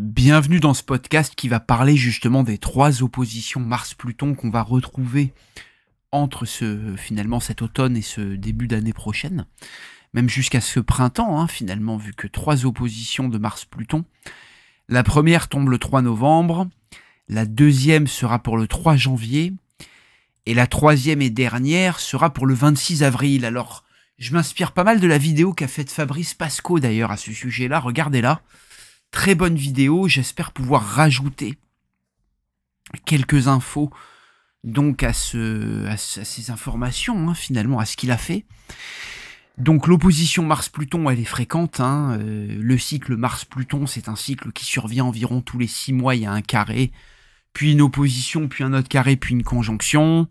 Bienvenue dans ce podcast qui va parler justement des trois oppositions Mars-Pluton qu'on va retrouver entre ce, finalement cet automne et ce début d'année prochaine, même jusqu'à ce printemps hein, finalement, vu que trois oppositions de Mars-Pluton. La première tombe le 3 novembre, la deuxième sera pour le 3 janvier, et la troisième et dernière sera pour le 26 avril. Alors, je m'inspire pas mal de la vidéo qu'a faite Fabrice Pasco d'ailleurs à ce sujet-là, regardez-la. -là très bonne vidéo. J'espère pouvoir rajouter quelques infos donc à, ces informations hein, finalement, à ce qu'il a fait. Donc l'opposition Mars-Pluton, elle est fréquente. Hein, euh, le cycle Mars-Pluton, c'est un cycle qui survient environ tous les six mois. Il y a un carré, puis une opposition, puis un autre carré, puis une conjonction.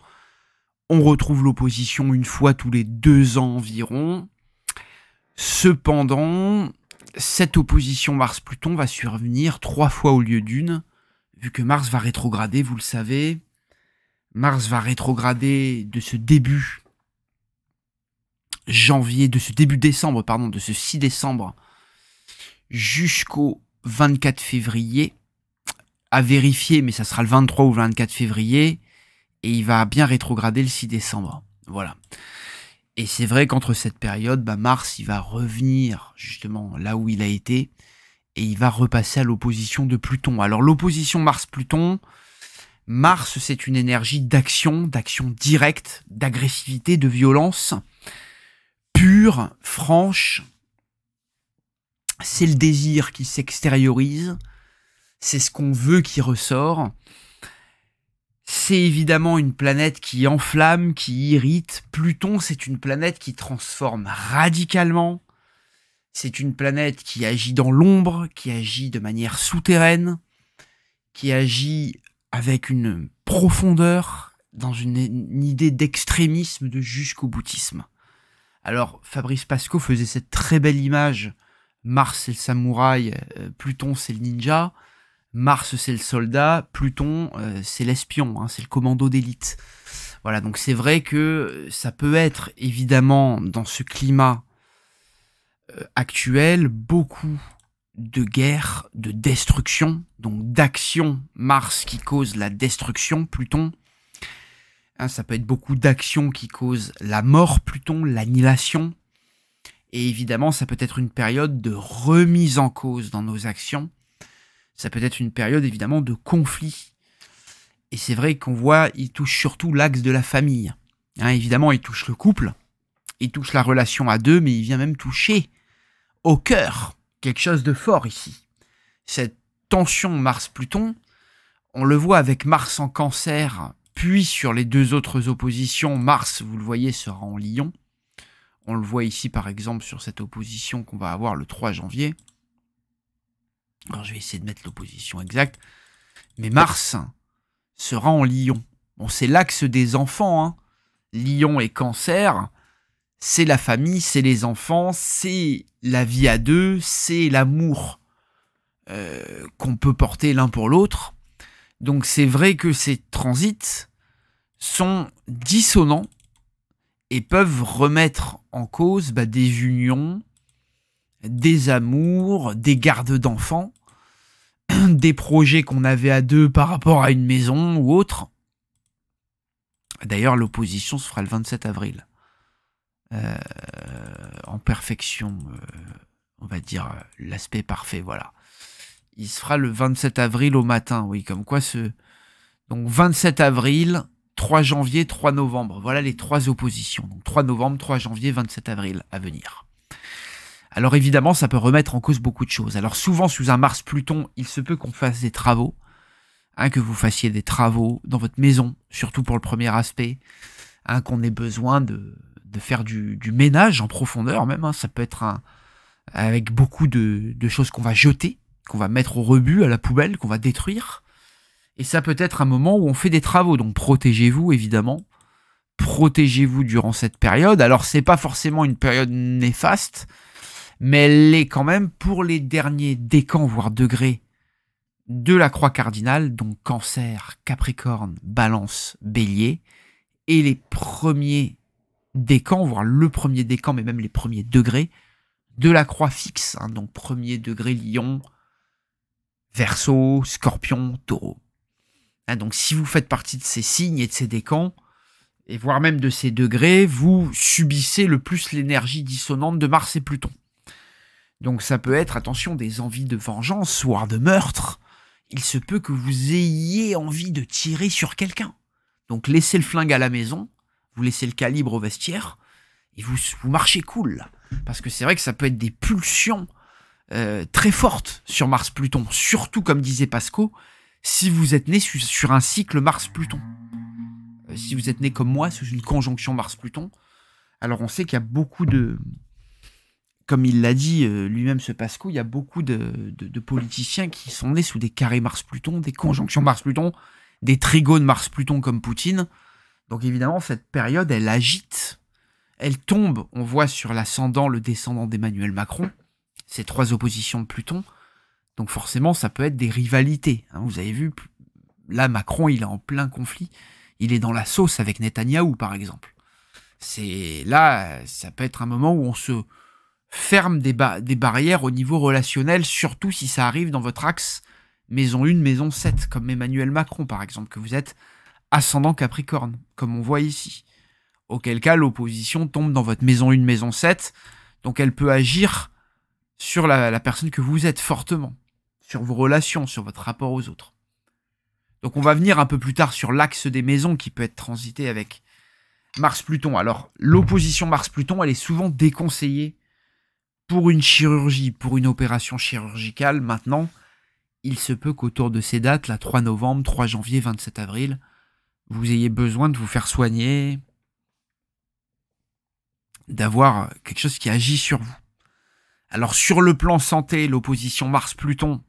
On retrouve l'opposition une fois tous les deux ans environ. Cependant, cette opposition Mars-Pluton va survenir trois fois au lieu d'une, vu que Mars va rétrograder, vous le savez. Mars va rétrograder de ce début janvier, de ce début décembre, pardon, de ce 6 décembre jusqu'au 24 février. À vérifier, mais ça sera le 23 ou 24 février. Et il va bien rétrograder le 6 décembre. Voilà. Et c'est vrai qu'entre cette période, bah, Mars, il va revenir justement là où il a été, et il va repasser à l'opposition de Pluton. Alors l'opposition Mars-Pluton, Mars, Mars c'est une énergie d'action, d'action directe, d'agressivité, de violence, pure, franche. C'est le désir qui s'extériorise, c'est ce qu'on veut qui ressort c'est évidemment une planète qui enflamme, qui irrite. Pluton, c'est une planète qui transforme radicalement. C'est une planète qui agit dans l'ombre, qui agit de manière souterraine, qui agit avec une profondeur, dans une, idée d'extrémisme, de jusqu'au boutisme. Alors, Fabrice Pascoe faisait cette très belle image. Mars, c'est le samouraï, euh, Pluton, c'est le ninja. Mars, c'est le soldat, Pluton, euh, c'est l'espion, hein, c'est le commando d'élite. Voilà, donc c'est vrai que ça peut être, évidemment, dans ce climat euh, actuel, beaucoup de guerre, de destruction, donc d'action, Mars qui cause la destruction, Pluton. Hein, ça peut être beaucoup d'actions qui causent la mort, Pluton, l'annihilation. Et évidemment, ça peut être une période de remise en cause dans nos actions ça peut être une période évidemment de conflit. Et c'est vrai qu'on voit, il touche surtout l'axe de la famille. Hein, évidemment, il touche le couple, il touche la relation à deux, mais il vient même toucher au cœur quelque chose de fort ici. Cette tension Mars-Pluton, on le voit avec Mars en cancer, puis sur les deux autres oppositions, Mars, vous le voyez, sera en lion. On le voit ici par exemple sur cette opposition qu'on va avoir le 3 janvier. Alors je vais essayer de mettre l'opposition exacte. Mais Mars sera en Lyon. On c'est l'axe des enfants. Hein. et Cancer, c'est la famille, c'est les enfants, c'est la vie à deux, c'est l'amour euh, qu'on peut porter l'un pour l'autre. Donc c'est vrai que ces transits sont dissonants et peuvent remettre en cause bah, des unions, des amours, des gardes d'enfants, des projets qu'on avait à deux par rapport à une maison ou autre. D'ailleurs, l'opposition se fera le 27 avril. Euh, en perfection, euh, on va dire euh, l'aspect parfait, voilà. Il se fera le 27 avril au matin, oui, comme quoi ce... Donc 27 avril, 3 janvier, 3 novembre. Voilà les trois oppositions. Donc 3 novembre, 3 janvier, 27 avril à venir. Alors évidemment, ça peut remettre en cause beaucoup de choses. Alors souvent, sous un Mars-Pluton, il se peut qu'on fasse des travaux, hein, que vous fassiez des travaux dans votre maison, surtout pour le premier aspect, hein, qu'on ait besoin de, faire du, ménage en profondeur même. Hein. Ça peut être un, avec beaucoup de, de choses qu'on va jeter, qu'on va mettre au rebut, à la poubelle, qu'on va détruire. Et ça peut être un moment où on fait des travaux, donc protégez-vous évidemment. Protégez-vous durant cette période. Alors c'est pas forcément une période néfaste, mais elle l'est quand même pour les derniers décans, voire degrés, de la croix cardinale, donc cancer, capricorne, balance, bélier, et les premiers décans, voire le premier décan, mais même les premiers degrés, de la croix fixe, hein, donc premier degré lion, verso, scorpion, taureau. Ah, donc si vous faites partie de ces signes et de ces décans, et voire même de ces degrés, vous subissez le plus l'énergie dissonante de Mars et Pluton. Donc ça peut être, attention, des envies de vengeance, voire de meurtre. Il se peut que vous ayez envie de tirer sur quelqu'un. Donc laissez le flingue à la maison, vous laissez le calibre au vestiaire, et vous, marchez cool. Parce que c'est vrai que ça peut être des pulsions euh, très fortes sur Mars-Pluton. Surtout, comme disait Pasco, si vous êtes né sur un cycle Mars-Pluton. Euh, si vous êtes né comme moi, sous une conjonction Mars-Pluton, alors on sait qu'il y a beaucoup de, comme il l'a dit euh, lui-même, ce Pascou, il y a beaucoup de, politiciens qui sont nés sous des carrés Mars-Pluton, des conjonctions Mars-Pluton, des trigones Mars-Pluton comme Poutine. Donc évidemment, cette période, elle agite, elle tombe. On voit sur l'ascendant le descendant d'Emmanuel Macron, ces trois oppositions de Pluton. Donc forcément, ça peut être des rivalités. Hein. vous avez vu, là, Macron, il est en plein conflit. Il est dans la sauce avec Netanyahou, par exemple. C'est là, ça peut être un moment où on se, ferme des, barrières au niveau relationnel, surtout si ça arrive dans votre axe maison 1, maison 7, comme Emmanuel Macron par exemple, que vous êtes ascendant Capricorne, comme on voit ici. Auquel cas, l'opposition tombe dans votre maison 1, maison 7, donc elle peut agir sur la, personne que vous êtes fortement, sur vos relations, sur votre rapport aux autres. Donc on va venir un peu plus tard sur l'axe des maisons qui peut être transité avec Mars-Pluton. Alors l'opposition Mars-Pluton, elle est souvent déconseillée pour une chirurgie, pour une opération chirurgicale, maintenant, il se peut qu'autour de ces dates, la 3 novembre, 3 janvier, 27 avril, vous ayez besoin de vous faire soigner, d'avoir quelque chose qui agit sur vous. Alors sur le plan santé, l'opposition Mars-Pluton,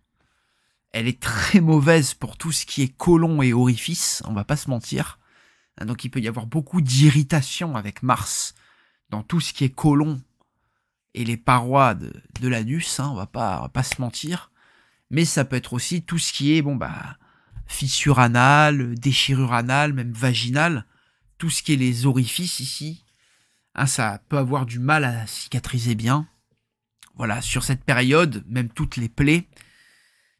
elle est très mauvaise pour tout ce qui est colon et orifice, on va pas se mentir. Hein, donc il peut y avoir beaucoup d'irritation avec Mars dans tout ce qui est colon et les parois de, l'anus, hein, on va pas, va pas se mentir. Mais ça peut être aussi tout ce qui est, bon bah, fissure anale, déchirure anale, même vaginale, tout ce qui est les orifices ici. Hein, ça peut avoir du mal à cicatriser bien. Voilà, sur cette période, même toutes les plaies,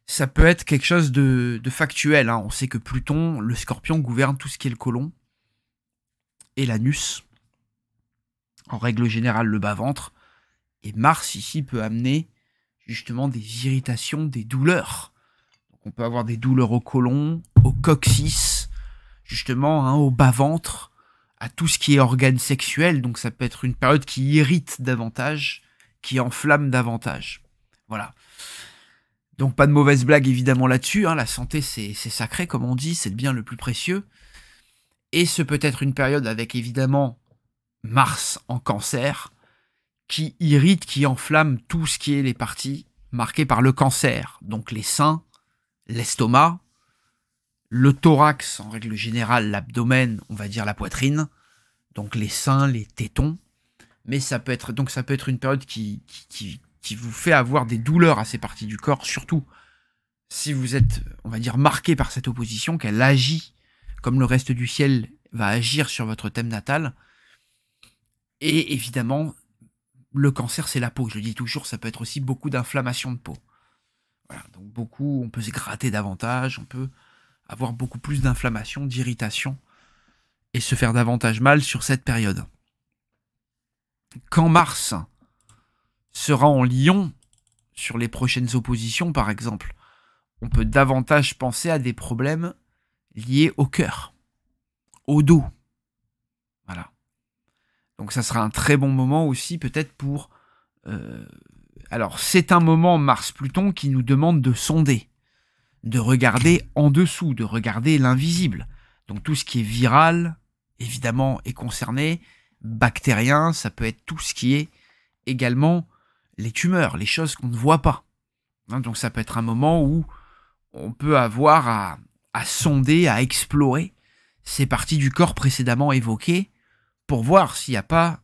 ça peut être quelque chose de, factuel. Hein. On sait que Pluton, le scorpion, gouverne tout ce qui est le colon et l'anus. En règle générale, le bas-ventre. Et Mars ici peut amener justement des irritations, des douleurs. on peut avoir des douleurs au côlon, au coccyx, justement hein, au bas-ventre, à tout ce qui est organe sexuel. Donc ça peut être une période qui irrite davantage, qui enflamme davantage. Voilà. Donc pas de mauvaise blague évidemment là-dessus. Hein. La santé c'est sacré comme on dit, c'est le bien le plus précieux. Et ce peut être une période avec évidemment Mars en cancer, qui irrite, qui enflamme tout ce qui est les parties marquées par le cancer, donc les seins, l'estomac, le thorax, en règle générale l'abdomen, on va dire la poitrine, donc les seins, les tétons. Mais ça peut être, donc ça peut être une période qui, qui, qui, vous fait avoir des douleurs à ces parties du corps, surtout si vous êtes, on va dire, marqué par cette opposition, qu'elle agit comme le reste du ciel va agir sur votre thème natal. Et évidemment, le cancer, c'est la peau. Je le dis toujours, ça peut être aussi beaucoup d'inflammation de peau. Voilà, donc beaucoup, on peut se gratter davantage, on peut avoir beaucoup plus d'inflammation, d'irritation, et se faire davantage mal sur cette période. Quand Mars sera en Lion, sur les prochaines oppositions par exemple, on peut davantage penser à des problèmes liés au cœur, au dos, donc ça sera un très bon moment aussi peut-être pour... Euh, alors c'est un moment Mars-Pluton qui nous demande de sonder, de regarder en dessous, de regarder l'invisible. Donc tout ce qui est viral, évidemment, est concerné. Bactérien, ça peut être tout ce qui est également les tumeurs, les choses qu'on ne voit pas. Hein, donc ça peut être un moment où on peut avoir à, à sonder, à explorer ces parties du corps précédemment évoquées pour voir s'il n'y a pas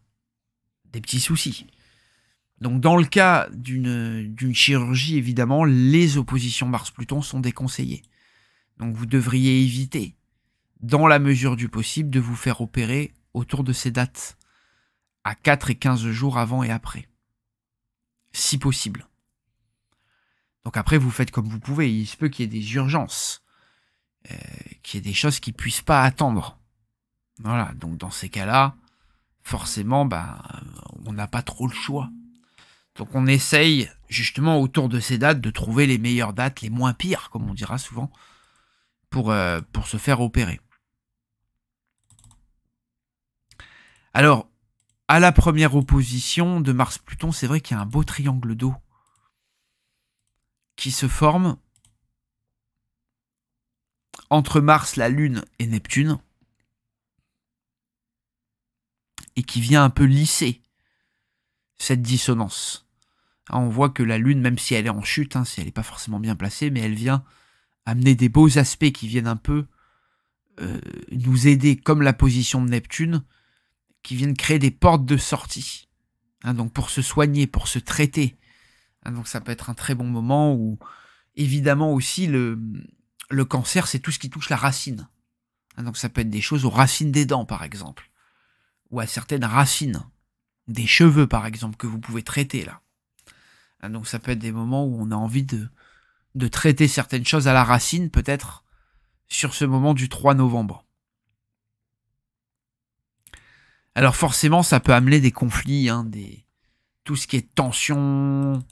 des petits soucis. Donc dans le cas d'une chirurgie, évidemment, les oppositions Mars-Pluton sont déconseillées. Donc vous devriez éviter, dans la mesure du possible, de vous faire opérer autour de ces dates, à 4 et 15 jours avant et après, si possible. Donc après, vous faites comme vous pouvez. Il se peut qu'il y ait des urgences, euh, qu'il y ait des choses qui ne puissent pas attendre. Voilà, donc dans ces cas-là, forcément, ben, on n'a pas trop le choix. Donc on essaye justement autour de ces dates de trouver les meilleures dates, les moins pires, comme on dira souvent, pour, euh, pour se faire opérer. Alors, à la première opposition de Mars-Pluton, c'est vrai qu'il y a un beau triangle d'eau qui se forme entre Mars, la Lune et Neptune. et qui vient un peu lisser cette dissonance. Hein, on voit que la Lune, même si elle est en chute, hein, si elle n'est pas forcément bien placée, mais elle vient amener des beaux aspects qui viennent un peu euh, nous aider, comme la position de Neptune, qui viennent créer des portes de sortie. Hein, donc pour se soigner, pour se traiter. donc ça peut être un très bon moment où, évidemment aussi, le, le cancer, c'est tout ce qui touche la racine. donc ça peut être des choses aux racines des dents, par exemple ou à certaines racines, des cheveux par exemple, que vous pouvez traiter là. Ah, donc ça peut être des moments où on a envie de, de traiter certaines choses à la racine, peut-être sur ce moment du 3 novembre. Alors forcément, ça peut amener des conflits, hein, des... tout ce qui est tension,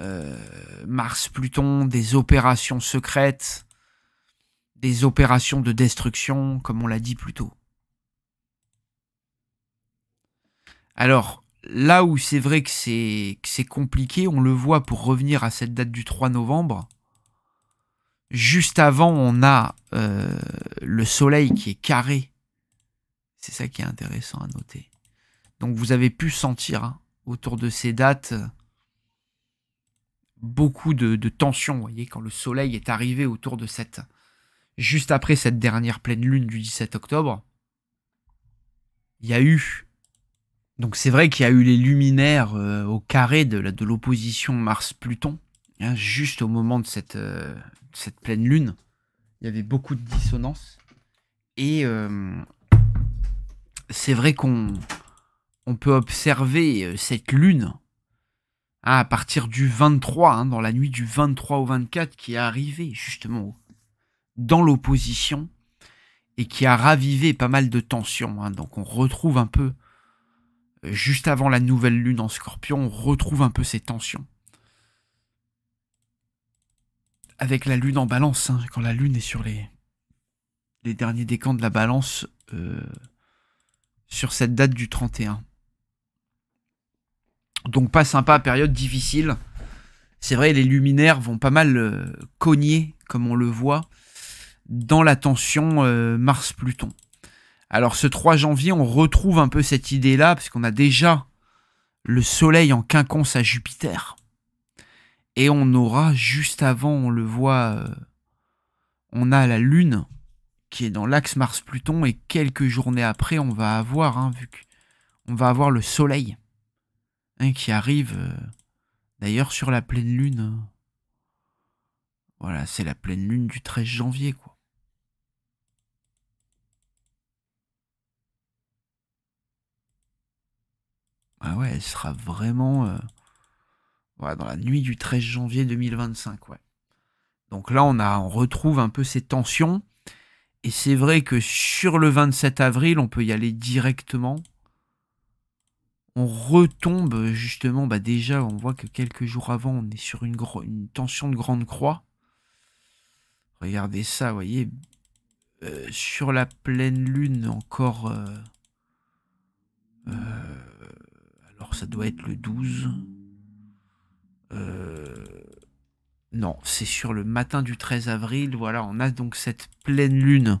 euh, Mars-Pluton, des opérations secrètes, des opérations de destruction, comme on l'a dit plus tôt. Alors, là où c'est vrai que c'est compliqué, on le voit pour revenir à cette date du 3 novembre. Juste avant, on a euh, le soleil qui est carré. C'est ça qui est intéressant à noter. Donc vous avez pu sentir hein, autour de ces dates beaucoup de, tension. vous voyez, quand le soleil est arrivé autour de cette... Juste après cette dernière pleine lune du 17 octobre, il y a eu donc c'est vrai qu'il y a eu les luminaires euh, au carré de, l'opposition Mars-Pluton, hein, juste au moment de cette, euh, cette pleine lune. Il y avait beaucoup de dissonance. Et euh, c'est vrai qu'on on peut observer cette lune hein, à partir du 23, hein, dans la nuit du 23 au 24, qui est arrivée justement dans l'opposition et qui a ravivé pas mal de tensions. donc on retrouve un peu juste avant la nouvelle lune en scorpion, on retrouve un peu ces tensions. Avec la lune en balance, hein, quand la lune est sur les, les derniers décans de la balance, euh, sur cette date du 31. Donc pas sympa, période difficile. C'est vrai, les luminaires vont pas mal euh, cogner, comme on le voit, dans la tension euh, Mars-Pluton. Alors ce 3 janvier, on retrouve un peu cette idée-là, parce qu'on a déjà le Soleil en quinconce à Jupiter. Et on aura, juste avant, on le voit, euh, on a la Lune qui est dans l'axe Mars-Pluton, et quelques journées après, on va avoir, hein, vu on va avoir le Soleil hein, qui arrive, euh, d'ailleurs, sur la pleine Lune. Voilà, c'est la pleine Lune du 13 janvier, quoi. Ah ouais, elle sera vraiment voilà, euh, dans la nuit du 13 janvier 2025. Ouais. Donc là, on, a, on retrouve un peu ces tensions. Et c'est vrai que sur le 27 avril, on peut y aller directement. On retombe justement, bah déjà, on voit que quelques jours avant, on est sur une, tension de grande croix. Regardez ça, vous voyez. Euh, sur la pleine lune, encore... euh, euh ça doit être le 12. Euh, non, c'est sur le matin du 13 avril. Voilà, on a donc cette pleine lune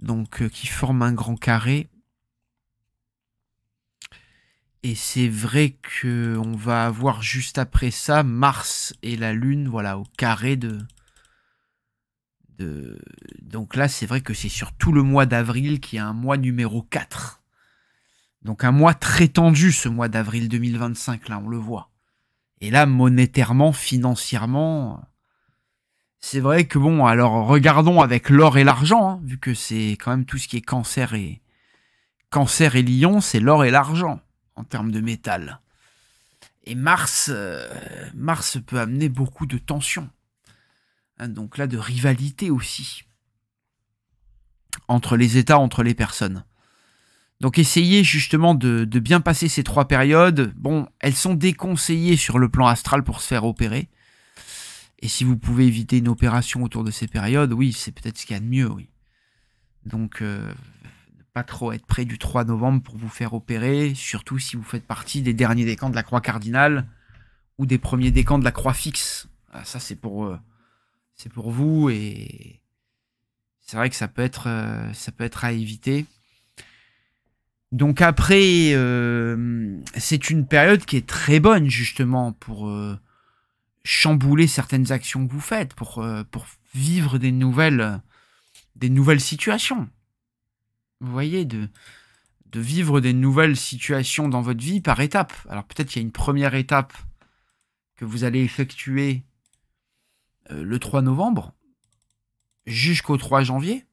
donc, euh, qui forme un grand carré. Et c'est vrai que on va avoir juste après ça Mars et la Lune, voilà, au carré de. Donc là, c'est vrai que c'est sur tout le mois d'avril qui est un mois numéro 4. Donc un mois très tendu, ce mois d'avril 2025, là, on le voit. Et là, monétairement, financièrement, c'est vrai que bon, alors regardons avec l'or et l'argent, hein, vu que c'est quand même tout ce qui est cancer et cancer et lion, c'est l'or et l'argent en termes de métal. Et Mars, euh, Mars peut amener beaucoup de tensions, hein, donc là de rivalité aussi entre les États, entre les personnes. Donc essayez justement de, bien passer ces trois périodes. Bon, elles sont déconseillées sur le plan astral pour se faire opérer. Et si vous pouvez éviter une opération autour de ces périodes, oui, c'est peut-être ce qu'il y a de mieux, oui. Donc, ne euh, pas trop être près du 3 novembre pour vous faire opérer, surtout si vous faites partie des derniers décans de la croix cardinale ou des premiers décans de la croix fixe. Ah, ça, c'est pour, euh, pour vous et c'est vrai que ça peut être, euh, ça peut être à éviter. Donc après, euh, c'est une période qui est très bonne justement pour euh, chambouler certaines actions que vous faites, pour, euh, pour vivre des nouvelles, des nouvelles situations. Vous voyez, de, de vivre des nouvelles situations dans votre vie par étapes. Alors peut-être qu'il y a une première étape que vous allez effectuer le 3 novembre jusqu'au 3 janvier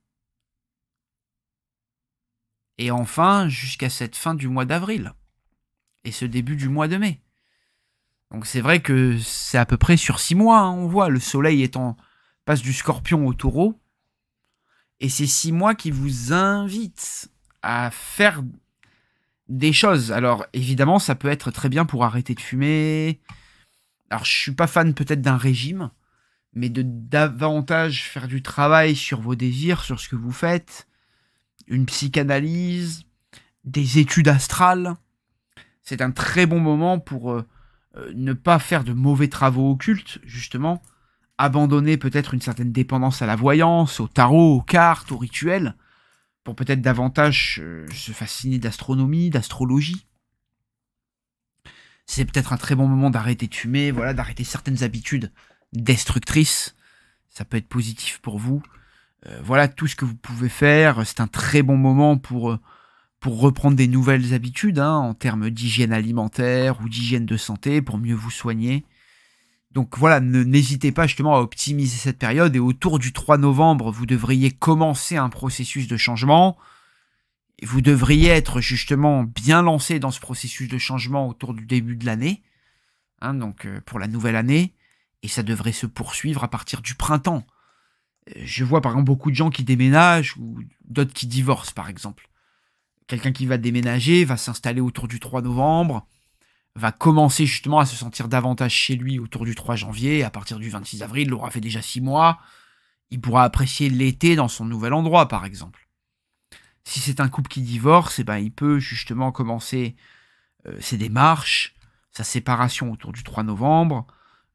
et enfin jusqu'à cette fin du mois d'avril et ce début du mois de mai. Donc c'est vrai que c'est à peu près sur six mois, hein, on voit, le soleil étant passe du scorpion au taureau, et c'est six mois qui vous invitent à faire des choses. Alors évidemment, ça peut être très bien pour arrêter de fumer. Alors je suis pas fan peut-être d'un régime, mais de davantage faire du travail sur vos désirs, sur ce que vous faites, une psychanalyse, des études astrales. C'est un très bon moment pour euh, euh, ne pas faire de mauvais travaux occultes, justement, abandonner peut-être une certaine dépendance à la voyance, au tarot, aux cartes, aux rituels, pour peut-être davantage euh, se fasciner d'astronomie, d'astrologie. C'est peut-être un très bon moment d'arrêter de fumer, voilà, d'arrêter certaines habitudes destructrices. Ça peut être positif pour vous. Euh, voilà tout ce que vous pouvez faire. C'est un très bon moment pour, euh, pour reprendre des nouvelles habitudes hein, en termes d'hygiène alimentaire ou d'hygiène de santé pour mieux vous soigner. Donc voilà, n'hésitez pas justement à optimiser cette période et autour du 3 novembre, vous devriez commencer un processus de changement. vous devriez être justement bien lancé dans ce processus de changement autour du début de l'année, hein, donc euh, pour la nouvelle année, et ça devrait se poursuivre à partir du printemps je vois par exemple beaucoup de gens qui déménagent ou d'autres qui divorcent par exemple. Quelqu'un qui va déménager va s'installer autour du 3 novembre, va commencer justement à se sentir davantage chez lui autour du 3 janvier, à partir du 26 avril, il aura fait déjà 6 mois, il pourra apprécier l'été dans son nouvel endroit par exemple. Si c'est un couple qui divorce, eh ben, il peut justement commencer euh, ses démarches, sa séparation autour du 3 novembre,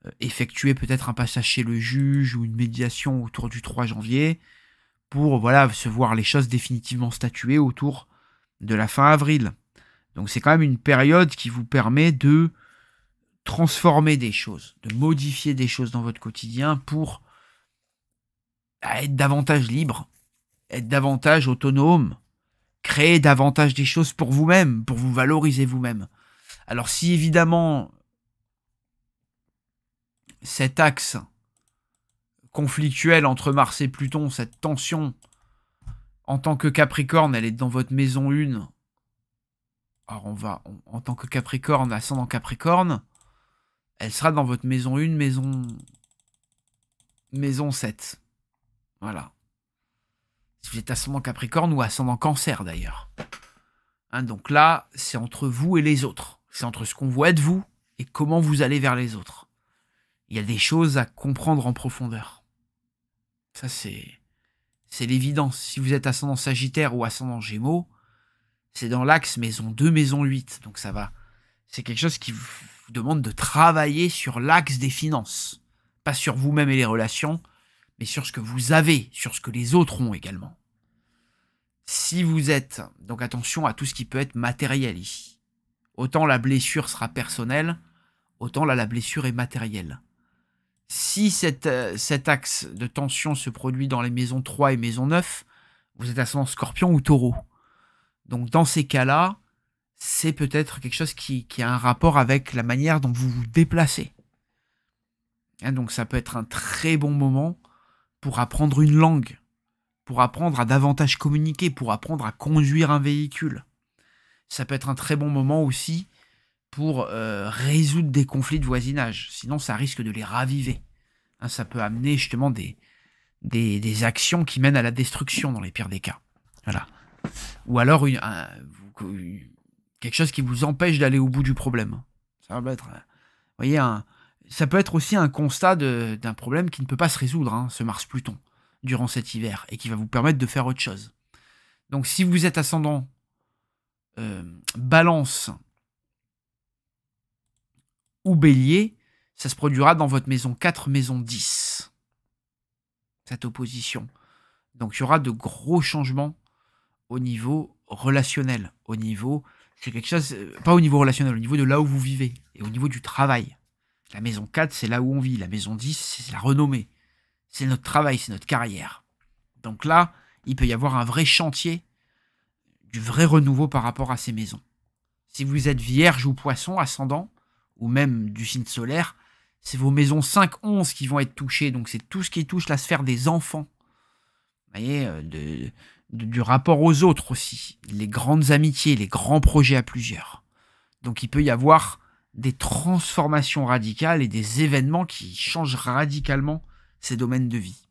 euh, effectuer peut-être un passage chez le juge ou une médiation autour du 3 janvier pour voilà se voir les choses définitivement statuées autour de la fin avril. Donc c'est quand même une période qui vous permet de transformer des choses, de modifier des choses dans votre quotidien pour bah, être davantage libre, être davantage autonome, créer davantage des choses pour vous-même, pour vous valoriser vous-même. Alors si évidemment cet axe conflictuel entre Mars et Pluton, cette tension, en tant que Capricorne, elle est dans votre maison 1. Alors on va, en tant que Capricorne, ascendant Capricorne, elle sera dans votre maison 1, maison... Maison 7. Voilà. Si vous êtes ascendant Capricorne ou ascendant Cancer d'ailleurs. Hein, donc là, c'est entre vous et les autres. C'est entre ce qu'on voit être vous et comment vous allez vers les autres il y a des choses à comprendre en profondeur. Ça, c'est, c'est l'évidence. Si vous êtes ascendant Sagittaire ou ascendant Gémeaux, c'est dans l'axe maison 2, maison 8. Donc ça va. C'est quelque chose qui vous demande de travailler sur l'axe des finances. Pas sur vous-même et les relations, mais sur ce que vous avez, sur ce que les autres ont également. Si vous êtes, donc attention à tout ce qui peut être matériel ici. Autant la blessure sera personnelle, autant là la blessure est matérielle. Si euh, cet axe de tension se produit dans les maisons 3 et maison 9, vous êtes ascendant scorpion ou taureau. Donc dans ces cas-là, c'est peut-être quelque chose qui, a un rapport avec la manière dont vous vous déplacez. Hein, donc ça peut être un très bon moment pour apprendre une langue, pour apprendre à davantage communiquer, pour apprendre à conduire un véhicule. Ça peut être un très bon moment aussi pour euh, résoudre des conflits de voisinage. Sinon, ça risque de les raviver. Hein, ça peut amener justement des, des, actions qui mènent à la destruction dans les pires des cas. Voilà. Ou alors quelque chose qui vous empêche d'aller au bout du problème. Ça peut être, euh, voyez, un, ça peut être aussi un constat d'un problème qui ne peut pas se résoudre, hein, ce Mars-Pluton, durant cet hiver, et qui va vous permettre de faire autre chose. Donc si vous êtes ascendant euh, balance ou bélier, ça se produira dans votre maison 4, maison 10. Cette opposition. Donc il y aura de gros changements au niveau relationnel, au niveau, c'est quelque chose, euh, pas au niveau relationnel, au niveau de là où vous vivez et au niveau du travail. La maison 4, c'est là où on vit, la maison 10, c'est la renommée, c'est notre travail, c'est notre carrière. Donc là, il peut y avoir un vrai chantier, du vrai renouveau par rapport à ces maisons. Si vous êtes vierge ou poisson ascendant, ou même du signe solaire, c'est vos maisons 5-11 qui vont être touchées. Donc c'est tout ce qui touche la sphère des enfants. Vous voyez, euh, de, du rapport aux autres aussi. Les grandes amitiés, les grands projets à plusieurs. Donc il peut y avoir des transformations radicales et des événements qui changent radicalement ces domaines de vie.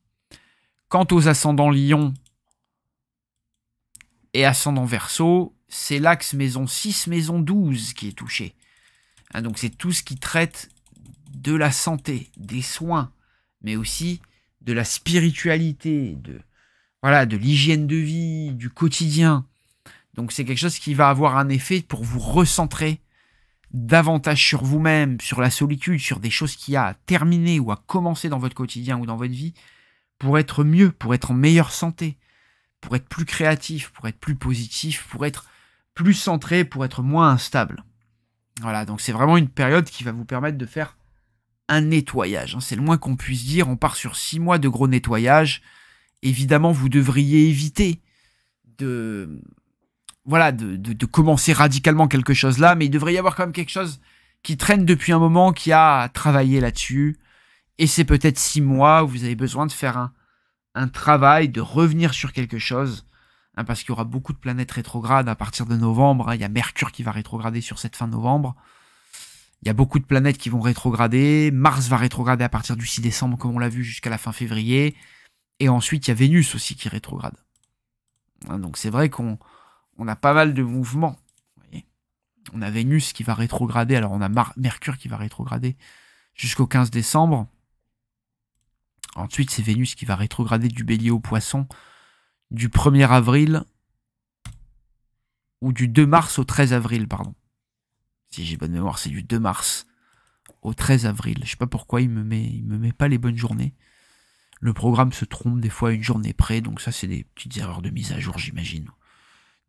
Quant aux ascendants Lyon et ascendant Verseau, c'est l'axe maison 6, maison 12 qui est touché. Ah, donc c'est tout ce qui traite de la santé, des soins, mais aussi de la spiritualité, de voilà, de l'hygiène de vie, du quotidien. Donc c'est quelque chose qui va avoir un effet pour vous recentrer davantage sur vous-même, sur la solitude, sur des choses qui a à terminer ou à commencer dans votre quotidien ou dans votre vie, pour être mieux, pour être en meilleure santé, pour être plus créatif, pour être plus positif, pour être plus centré, pour être moins instable. Voilà, donc c'est vraiment une période qui va vous permettre de faire un nettoyage. Hein. c'est le moins qu'on puisse dire. On part sur six mois de gros nettoyage. Évidemment, vous devriez éviter de voilà de, commencer radicalement quelque chose là, mais il devrait y avoir quand même quelque chose qui traîne depuis un moment, qui a travaillé là-dessus. Et c'est peut-être six mois où vous avez besoin de faire un travail, de revenir sur quelque chose Hein, parce qu'il y aura beaucoup de planètes rétrogrades à partir de novembre. Hein. Il y a Mercure qui va rétrograder sur cette fin novembre. Il y a beaucoup de planètes qui vont rétrograder. Mars va rétrograder à partir du 6 décembre, comme on l'a vu, jusqu'à la fin février. Et ensuite, il y a Vénus aussi qui rétrograde. Hein, donc c'est vrai qu'on on a pas mal de mouvements. On a Vénus qui va rétrograder, alors on a Mercure qui va rétrograder jusqu'au 15 décembre. Ensuite, c'est Vénus qui va rétrograder du bélier au poisson du 1er avril ou du 2 mars au 13 avril, pardon. Si j'ai bonne mémoire, c'est du 2 mars au 13 avril. Je sais pas pourquoi il me met, il me met pas les bonnes journées. Le programme se trompe des fois une journée près, donc ça c'est des petites erreurs de mise à jour, j'imagine.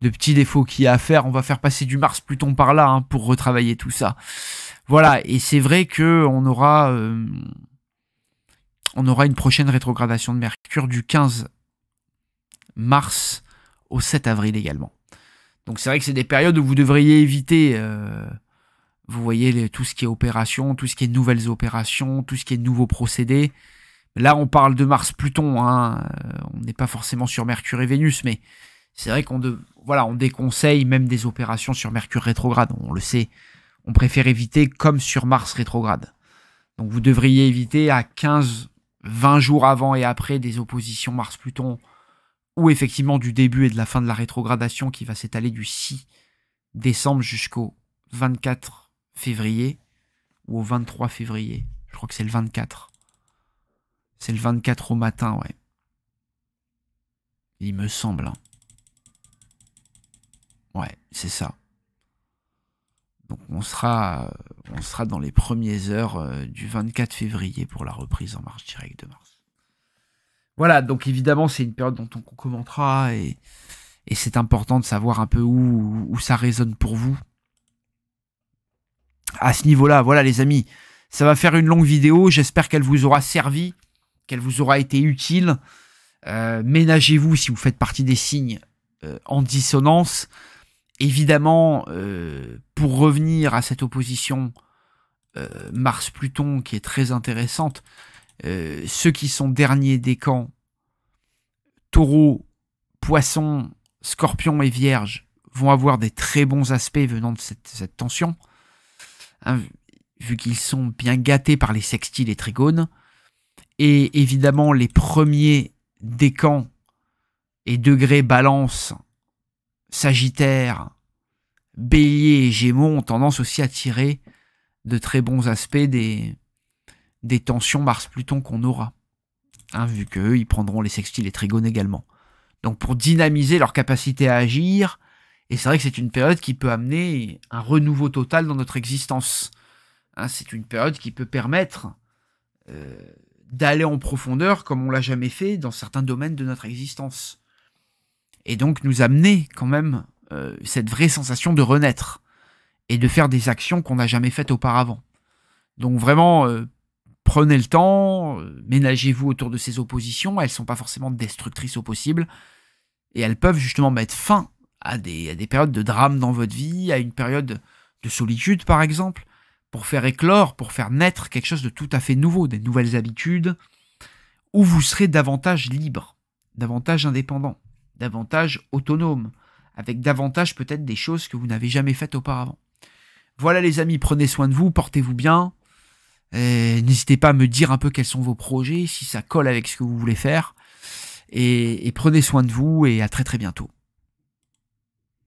De petits défauts qu'il y a à faire, on va faire passer du Mars Pluton par là hein, pour retravailler tout ça. Voilà, et c'est vrai que on aura, euh, on aura une prochaine rétrogradation de Mercure du 15 mars au 7 avril également. Donc c'est vrai que c'est des périodes où vous devriez éviter, euh, vous voyez, tout ce qui est opération, tout ce qui est nouvelles opérations, tout ce qui est nouveaux procédés. Là, on parle de Mars-Pluton, hein, euh, on n'est pas forcément sur Mercure et Vénus, mais c'est vrai qu'on voilà, on déconseille même des opérations sur Mercure rétrograde, on le sait. On préfère éviter comme sur Mars rétrograde. Donc vous devriez éviter à 15, 20 jours avant et après des oppositions Mars-Pluton, ou effectivement du début et de la fin de la rétrogradation qui va s'étaler du 6 décembre jusqu'au 24 février ou au 23 février. Je crois que c'est le 24. C'est le 24 au matin, ouais. Il me semble. Hein. Ouais, c'est ça. Donc on sera, euh, on sera dans les premières heures euh, du 24 février pour la reprise en marche directe de Mars. Voilà, donc évidemment, c'est une période dont on commentera et, c'est important de savoir un peu où, ça résonne pour vous. À ce niveau-là, voilà les amis, ça va faire une longue vidéo, j'espère qu'elle vous aura servi, qu'elle vous aura été utile. Euh, ménagez-vous si vous faites partie des signes euh, en dissonance. Évidemment, euh, pour revenir à cette opposition Mars-Pluton qui est très intéressante, euh, ceux qui sont derniers des camps, taureaux, poissons, scorpions et vierges, vont avoir des très bons aspects venant de cette, tension, hein, vu qu'ils sont bien gâtés par les sextiles et trigones. Et évidemment, les premiers camps et degrés balance, sagittaire, bélier et gémeaux ont tendance aussi à tirer de très bons aspects des, des tensions Mars-Pluton qu'on aura, hein, vu qu'eux, ils prendront les sextiles et trigones également. Donc pour dynamiser leur capacité à agir, et c'est vrai que c'est une période qui peut amener un renouveau total dans notre existence. Hein, c'est une période qui peut permettre euh, d'aller en profondeur comme on l'a jamais fait dans certains domaines de notre existence. Et donc nous amener quand même euh, cette vraie sensation de renaître et de faire des actions qu'on n'a jamais faites auparavant. Donc vraiment, euh, prenez le temps, ménagez-vous autour de ces oppositions, elles ne sont pas forcément destructrices au possible, et elles peuvent justement mettre fin à des, périodes de drame dans votre vie, à une période de solitude par exemple, pour faire éclore, pour faire naître quelque chose de tout à fait nouveau, des nouvelles habitudes, où vous serez davantage libre, davantage indépendant, davantage autonome, avec davantage peut-être des choses que vous n'avez jamais faites auparavant. Voilà les amis, prenez soin de vous, portez-vous bien, euh, n'hésitez pas à me dire un peu quels sont vos projets, si ça colle avec ce que vous voulez faire. Et, prenez soin de vous et à très très bientôt.